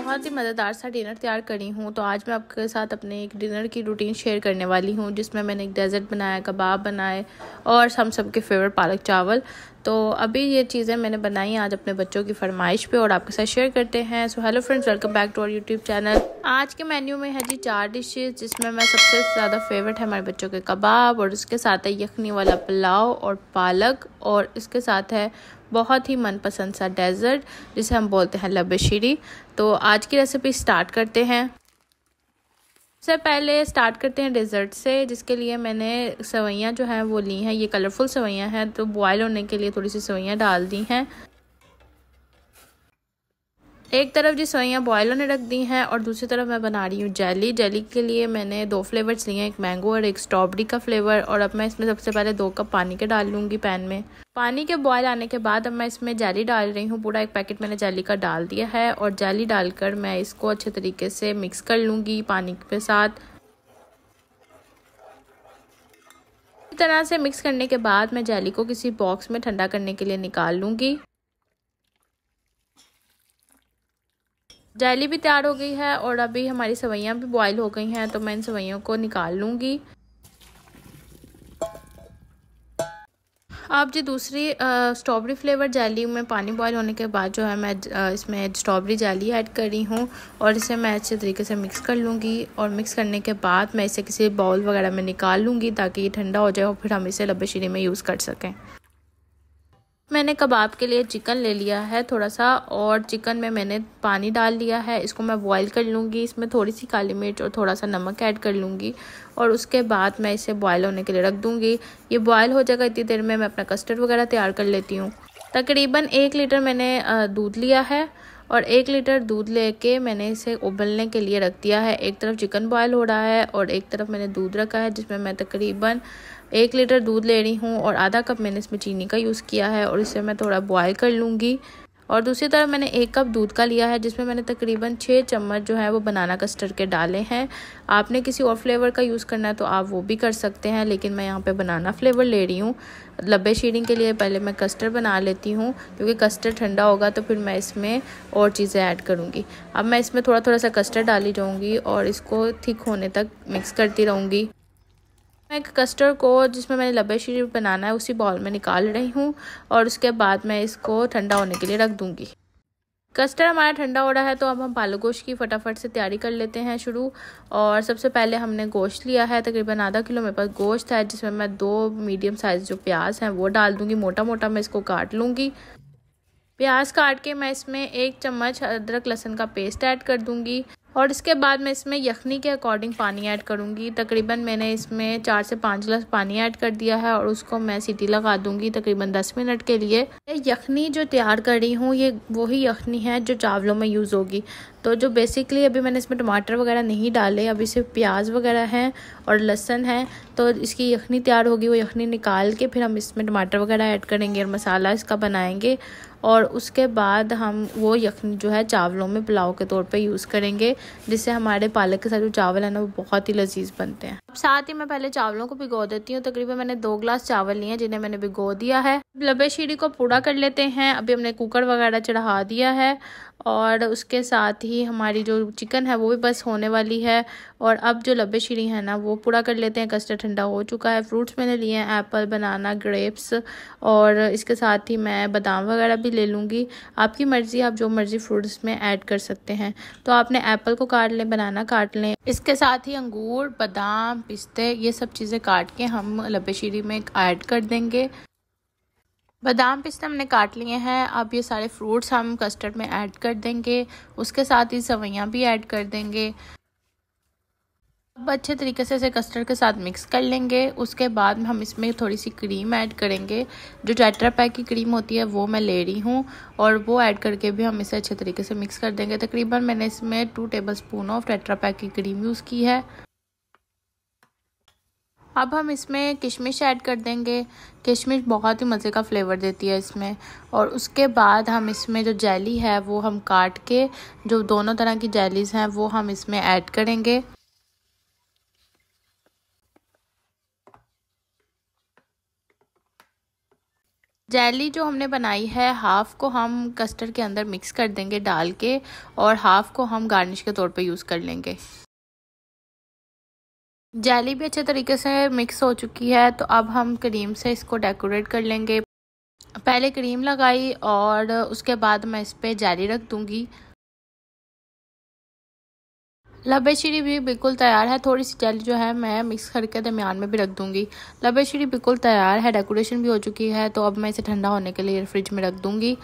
बहुत ही मज़ेदार सा डिनर तैयार करी हूँ तो आज मैं आपके साथ अपने एक डिनर की रूटीन शेयर करने वाली हूँ जिसमें मैंने एक डेजर्ट बनाया कबाब बनाए और हम सब के फेवरेट पालक चावल तो अभी ये चीज़ें मैंने बनाई आज अपने बच्चों की फरमाइश पे और आपके साथ शेयर करते हैं so hello friends welcome back to our YouTube channel आज के मेन्यू में है जी चार डिशेज जिसमें मैं सबसे ज़्यादा फेवरेट है हमारे बच्चों के कबाब और इसके साथ है यखनी वाला पुलाव और पालक और इसके साथ है बहुत ही मनपसंद सा डेज़र्ट जिसे हम बोलते हैं लबशीरी तो आज की रेसिपी स्टार्ट करते हैं सबसे पहले स्टार्ट करते हैं डेज़र्ट से जिसके लिए मैंने सवैयाँ जो हैं वो ली हैं ये कलरफुल सवैयाँ हैं तो बॉयल होने के लिए थोड़ी सी सवैयाँ डाल दी हैं एक तरफ जी सोइयाँ बॉयल होने रख दी हैं और दूसरी तरफ मैं बना रही हूँ जेली जेली के लिए मैंने दो फ्लेवर्स लिए हैं एक मैंगो और एक स्ट्रॉबेरी का फ्लेवर और अब मैं इसमें सबसे पहले दो कप पानी के डाल लूँगी पैन में पानी के बॉयल आने के बाद अब मैं इसमें जेली डाल रही हूँ पूरा एक पैकेट मैंने जेली का डाल दिया है और जेली डालकर मैं इसको अच्छे तरीके से मिक्स कर लूँगी पानी के साथ तरह से मिक्स करने के बाद मैं जेली को किसी बॉक्स में ठंडा करने के लिए निकाल लूँगी जैली भी तैयार हो गई है और अभी हमारी सवैयाँ भी बॉयल हो गई हैं तो मैं इन सवैयों को निकाल लूँगी आप जी दूसरी स्ट्रॉबेरी फ्लेवर जैली में पानी बॉयल होने के बाद जो है मैं आ, इसमें स्ट्रॉबेरी जैली ऐड कर रही हूँ और इसे मैं अच्छे तरीके से मिक्स कर लूँगी और मिक्स करने के बाद मैं इसे किसी बाउल वगैरह में निकाल लूँगी ताकि ये ठंडा हो जाए और फिर हम इसे लबेशीरी में यूज़ कर सकें मैंने कबाब के लिए चिकन ले लिया है थोड़ा सा और चिकन में मैंने पानी डाल लिया है इसको मैं बॉईल कर लूँगी इसमें थोड़ी सी काली मिर्च और थोड़ा सा नमक ऐड कर लूँगी और उसके बाद मैं इसे बॉयल होने के लिए रख दूँगी ये बॉयल हो जाएगा इतनी देर में मैं अपना कस्टर्ड वगैरह तैयार कर लेती हूँ तकरीबन एक लीटर मैंने दूध लिया है और एक लीटर दूध लेके मैंने इसे उबलने के लिए रख दिया है एक तरफ चिकन बॉयल हो रहा है और एक तरफ मैंने दूध रखा है जिसमें मैं तकरीबन एक लीटर दूध ले रही हूँ और आधा कप मैंने इसमें चीनी का यूज़ किया है और इसे मैं थोड़ा बॉयल कर लूँगी और दूसरी तरफ मैंने एक कप दूध का लिया है जिसमें मैंने तकरीबन छः चम्मच जो है वो बनाना कस्टर्ड के डाले हैं आपने किसी और फ्लेवर का यूज़ करना है तो आप वो भी कर सकते हैं लेकिन मैं यहाँ पे बनाना फ्लेवर ले रही हूँ लब्बे शीडिंग के लिए पहले मैं कस्टर्ड बना लेती हूँ क्योंकि कस्टर्ड ठंडा होगा तो फिर मैं इसमें और चीज़ें ऐड करूँगी अब मैं इसमें थोड़ा थोड़ा सा कस्टर्ड डाली जाऊँगी और इसको थिक होने तक मिक्स करती रहूँगी मैं एक कस्टर्ड को जिसमें मैंने लब्बे शरीफ बनाना है उसी बॉल में निकाल रही हूँ और उसके बाद मैं इसको ठंडा होने के लिए रख दूँगी कस्टर्ड हमारा ठंडा हो रहा है तो अब हम पालक गोश्त की फटाफट से तैयारी कर लेते हैं शुरू और सबसे पहले हमने गोश्त लिया है तकरीबन आधा किलो मेरे पास गोश्त है जिसमें मैं दो मीडियम साइज़ जो प्याज हैं वो डाल दूँगी मोटा मोटा मैं इसको काट लूँगी प्याज काट के मैं इसमें एक चम्मच अदरक लहसुन का पेस्ट ऐड कर दूँगी और इसके बाद मैं इसमें यखनी के अकॉर्डिंग पानी ऐड करूँगी तकरीबन मैंने इसमें चार से पाँच गिलास पानी ऐड कर दिया है और उसको मैं सीटी लगा दूँगी तकरीबन दस मिनट के लिए यखनी जो तैयार कर रही हूँ ये वही यखनी है जो चावलों में यूज़ होगी तो जो बेसिकली अभी मैंने इसमें टमाटर वगैरह नहीं डाले अभी सिर्फ प्याज वगैरह हैं और लहसन है तो इसकी यखनी तैयार होगी वो यखनी निकाल के फिर हम इसमें टमाटर वगैरह ऐड करेंगे और मसाला इसका बनाएंगे और उसके बाद हम वो यखनी जो है चावलों में पुलाव के तौर पे यूज़ करेंगे जिससे हमारे पालक के साथ जो चावल है ना वो बहुत ही लजीज बनते हैं साथ ही मैं पहले चावलों को भिगो देती हूँ तकरीबन मैंने दो ग्लास चावल लिए हैं जिन्हें मैंने भिगो दिया है लबे शीढ़ी को पूरा कर लेते हैं अभी हमने कुकर वगैरह चढ़ा दिया है और उसके साथ ही हमारी जो चिकन है वो भी बस होने वाली है और अब जो लबे शीढ़ी है ना वो पूरा कर लेते हैं कस्टर्ड ठंडा हो चुका है फ्रूट्स मैंने लिए हैं एप्पल बनाना ग्रेप्स और इसके साथ ही मैं बादाम वगैरह भी ले लूँगी आपकी मर्ज़ी आप जो मर्ज़ी फ्रूट्स में ऐड कर सकते हैं तो आपने एप्पल को काट लें बनाना काट लें इसके साथ ही अंगूर बादाम पिस्ते ये सब चीज़ें काट के हम शीरी में ऐड कर देंगे बादाम पिस्ते हमने काट लिए हैं अब ये सारे फ्रूट्स हम कस्टर्ड में ऐड कर देंगे उसके साथ ही सवैयाँ भी ऐड कर देंगे अब अच्छे तरीके से इसे कस्टर्ड के साथ मिक्स कर लेंगे उसके बाद हम इसमें थोड़ी सी क्रीम ऐड करेंगे जो टैट्रा पैक की क्रीम होती है वो मैं ले रही हूँ और वो ऐड करके भी हम इसे अच्छे तरीके से मिक्स कर देंगे तकरीबन मैंने इसमें two tablespoon of Tetra Pak की क्रीम यूज़ की है अब हम इसमें किशमिश ऐड कर देंगे किशमिश बहुत ही मज़े का फ्लेवर देती है इसमें और उसके बाद हम इसमें जो जैली है वो हम काट के जो दोनों तरह की जैलीज़ हैं वो हम इसमें ऐड करेंगे जैली जो हमने बनाई है हाफ़ को हम कस्टर्ड के अंदर मिक्स कर देंगे डाल के और हाफ़ को हम गार्निश के तौर पे यूज़ कर लेंगे जेली भी अच्छे तरीके से मिक्स हो चुकी है तो अब हम क्रीम से इसको डेकोरेट कर लेंगे पहले क्रीम लगाई और उसके बाद मैं इस पर जेली रख दूंगी लबे लबेशरी भी बिल्कुल तैयार है थोड़ी सी जेली जो है मैं मिक्स करके दरमियान में भी रख दूंगी लबे लबेशरी बिल्कुल तैयार है डेकोरेशन भी हो चुकी है तो अब मैं इसे ठंडा होने के लिए फ्रिज में रख दूँगी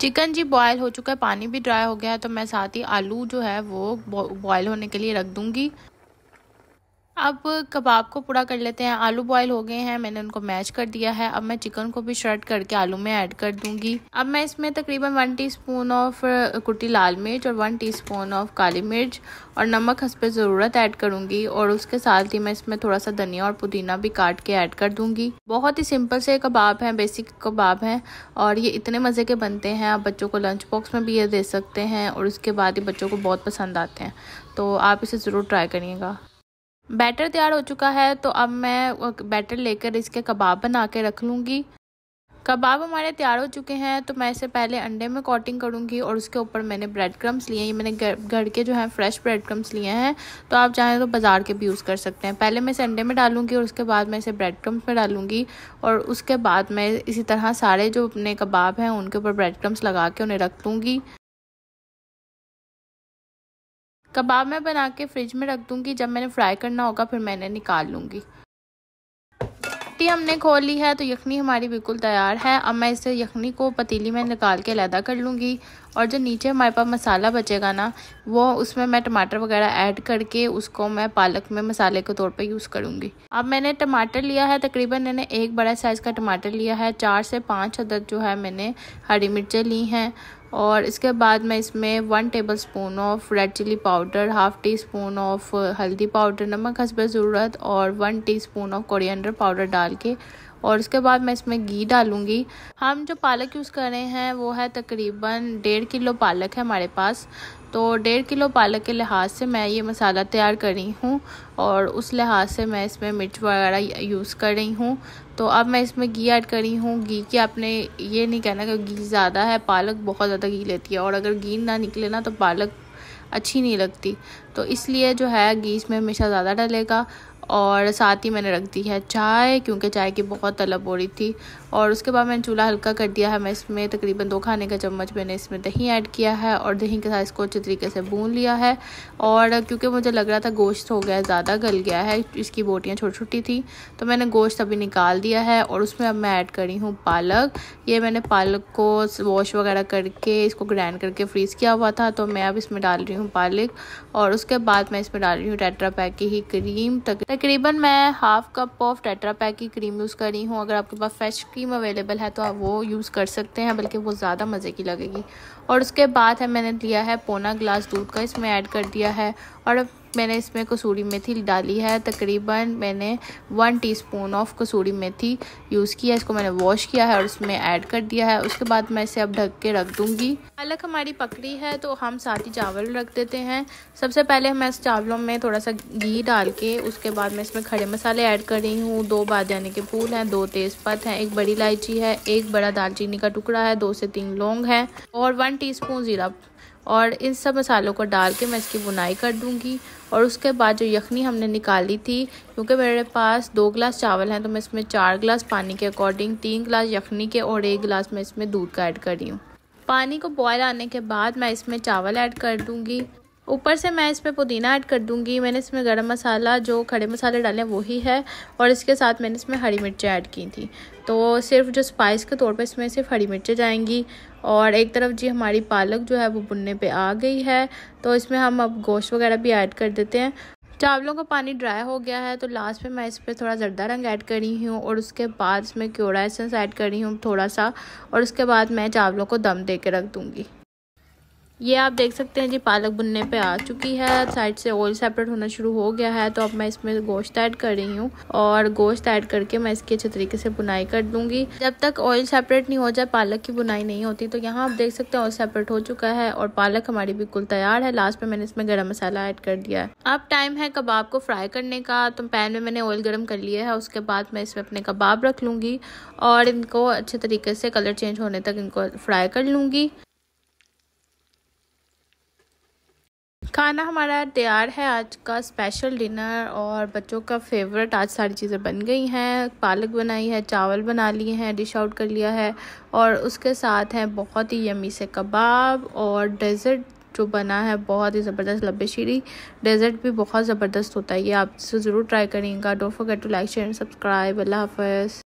चिकन जी बॉयल हो चुका है पानी भी ड्राई हो गया है तो मैं साथ ही आलू जो है वो बॉयल होने के लिए रख दूंगी अब कबाब को पूरा कर लेते हैं आलू बॉईल हो गए हैं मैंने उनको मैच कर दिया है अब मैं चिकन को भी श्रेड करके आलू में ऐड कर दूंगी अब मैं इसमें तकरीबन वन टीस्पून ऑफ कुटी लाल मिर्च और वन टीस्पून ऑफ काली मिर्च और नमक हंसपे ज़रूरत ऐड करूंगी और उसके साथ ही मैं इसमें थोड़ा सा धनिया और पुदीना भी काट के ऐड कर दूंगी बहुत ही सिंपल से कबाब हैं बेसिक कबाब हैं और ये इतने मज़े के बनते हैं आप बच्चों को लंच बॉक्स में भी ये दे सकते हैं और उसके बाद ही बच्चों को बहुत पसंद आते हैं तो आप इसे ज़रूर ट्राई करिएगा बैटर तैयार हो चुका है तो अब मैं बैटर लेकर इसके कबाब बना के रख लूँगी कबाब हमारे तैयार हो चुके हैं तो मैं इसे पहले अंडे में कोटिंग करूँगी और उसके ऊपर मैंने ब्रेड क्रम्स लिए ये मैंने घर के जो हैं फ्रेश ब्रेड क्रम्स लिए हैं तो आप चाहें तो बाज़ार के भी यूज़ कर सकते हैं पहले मैं इसे अंडे में डालूंगी और उसके बाद मैं इसे ब्रेड क्रम्स में डालूंगी और उसके बाद मैं इसी तरह सारे जो अपने कबाब हैं उनके ऊपर ब्रेड क्रम्स लगा के उन्हें रख लूँगी कबाब मैं बना के फ्रिज में रख दूँगी जब मैंने फ्राई करना होगा फिर मैंने निकाल लूँगी टी हमने खोल ली है तो यखनी हमारी बिल्कुल तैयार है अब मैं इसे यखनी को पतीली में निकाल के लहदा कर लूँगी और जो नीचे हमारे पास मसाला बचेगा ना वो उसमें मैं टमाटर वगैरह ऐड करके उसको मैं पालक में मसाले के तौर पे यूज़ करूँगी अब मैंने टमाटर लिया है तकरीबन मैंने एक बड़ा साइज़ का टमाटर लिया है चार से पाँच अदद जो है मैंने हरी मिर्चें ली हैं और इसके बाद मैं इसमें one tablespoon of red chilli powder half teaspoon of हल्दी पाउडर नमक हसब ज़रूरत और one teaspoon of coriander powder डाल के और उसके बाद मैं इसमें घी डालूंगी हम जो पालक यूज़ कर रहे हैं वो है तकरीबन डेढ़ किलो पालक है हमारे पास तो डेढ़ किलो पालक के लिहाज से मैं ये मसाला तैयार कर रही हूँ और उस लिहाज से मैं इसमें मिर्च वगैरह यूज़ कर रही हूँ तो अब मैं इसमें घी ऐड कर रही हूँ घी की आपने ये नहीं कहना कि घी ज़्यादा है पालक बहुत ज़्यादा घी लेती है और अगर घी ना निकले ना तो पालक अच्छी नहीं लगती तो इसलिए जो है घी इसमें हमेशा ज़्यादा डलेगा और साथ ही मैंने रख दी है चाय क्योंकि चाय की बहुत तलब हो रही थी और उसके बाद मैंने चूल्हा हल्का कर दिया है मैं इसमें तकरीबन दो खाने का चम्मच मैंने इसमें दही ऐड किया है और दही के साथ इसको अच्छे तरीके से भून लिया है और क्योंकि मुझे लग रहा था गोश्त हो गया ज़्यादा गल गया है इसकी बोटियाँ छोटी छोटी थी तो मैंने गोश्त अभी निकाल दिया है और उसमें अब मैं ऐड करी हूँ पालक ये मैंने पालक को वॉश वगैरह करके इसको ग्राइंड करके फ्रीज़ किया हुआ था तो मैं अब इसमें डाल रही हूँ पालक और उसके बाद मैं इसमें डाल रही हूँ टेट्रा पैक की ही क्रीम तक तकरीबन मैं half cup of Tetra Pak की क्रीम यूज़ कर रही हूँ अगर आपके पास फ्रेश क्रीम अवेलेबल है तो आप वो यूज़ कर सकते हैं बल्कि वो ज़्यादा मज़े की लगेगी और उसके बाद है मैंने लिया है पौना ग्लास दूध का इसमें ऐड कर दिया है और मैंने इसमें कसूरी मेथी डाली है तकरीबन मैंने वन टीस्पून ऑफ कसूरी मेथी यूज़ किया है इसको मैंने वॉश किया है और इसमें ऐड कर दिया है उसके बाद मैं इसे अब ढक के रख दूँगी पालक हमारी पकड़ी है तो हम साथ ही चावल रख देते हैं सबसे पहले मैं इस चावलों में थोड़ा सा घी डाल के उसके बाद मैं इसमें खड़े मसाले ऐड कर रही हूँ दो बादने के फूल हैं दो तेजपत हैं एक बड़ी इलायची है एक बड़ा दालचीनी का टुकड़ा है दो से तीन लौंग है और वन टी ज़ीरा और इन सब मसालों को डाल के मैं इसकी बुनाई कर दूँगी और उसके बाद जो यखनी हमने निकाली थी क्योंकि मेरे पास दो गिलास चावल हैं तो मैं इसमें चार गिलास पानी के अकॉर्डिंग तीन गिलास यखनी के और एक गिलास मैं इसमें दूध का ऐड कर रही हूँ पानी को बॉयल आने के बाद मैं इसमें चावल ऐड कर दूँगी ऊपर से मैं इसमें पुदीना ऐड कर दूंगी मैंने इसमें गरम मसाला जो खड़े मसाले डाले हैं वही है और इसके साथ मैंने इसमें हरी मिर्चें ऐड की थी तो सिर्फ जो स्पाइस के तौर पे इसमें सिर्फ हरी मिर्चें जाएंगी और एक तरफ जी हमारी पालक जो है वो बुनने पे आ गई है तो इसमें हम अब गोश्त वगैरह भी ऐड कर देते हैं चावलों का पानी ड्राई हो गया है तो लास्ट में मैं इस पर थोड़ा जर्दा रंग ऐड करी हूँ और उसके बाद इसमें क्योड़ा एसेंस ऐड करी हूँ थोड़ा सा और उसके बाद मैं चावलों को दम दे के रख दूँगी ये आप देख सकते हैं जी पालक बुनने पे आ चुकी है साइड से ऑयल सेपरेट होना शुरू हो गया है तो अब मैं इसमें गोश्त ऐड कर रही हूँ और गोश्त ऐड करके मैं इसकी अच्छे तरीके से बुनाई कर दूंगी जब तक ऑयल सेपरेट नहीं हो जाए पालक की बुनाई नहीं होती तो यहाँ आप देख सकते हैं ऑयल सेपरेट हो चुका है और पालक हमारी बिल्कुल तैयार है लास्ट में मैंने इसमें गर्म मसाला ऐड कर दिया है अब टाइम है कबाब को फ्राई करने का तो पैन में मैंने ऑयल गर्म कर लिया है उसके बाद मैं इसमें अपने कबाब रख लूंगी और इनको अच्छे तरीके से कलर चेंज होने तक इनको फ्राई कर लूंगी खाना हमारा तैयार है आज का स्पेशल डिनर और बच्चों का फेवरेट आज सारी चीज़ें बन गई हैं पालक बनाई है चावल बना लिए हैं डिश आउट कर लिया है और उसके साथ हैं बहुत ही यमी से कबाब और डेजर्ट जो बना है बहुत ही ज़बरदस्त लब्बे शीरी डेजर्ट भी बहुत ज़बरदस्त होता है ये आप इसे ज़रूर ट्राई करेंगे don't forget to like share and subscribe अल्लाह हाफ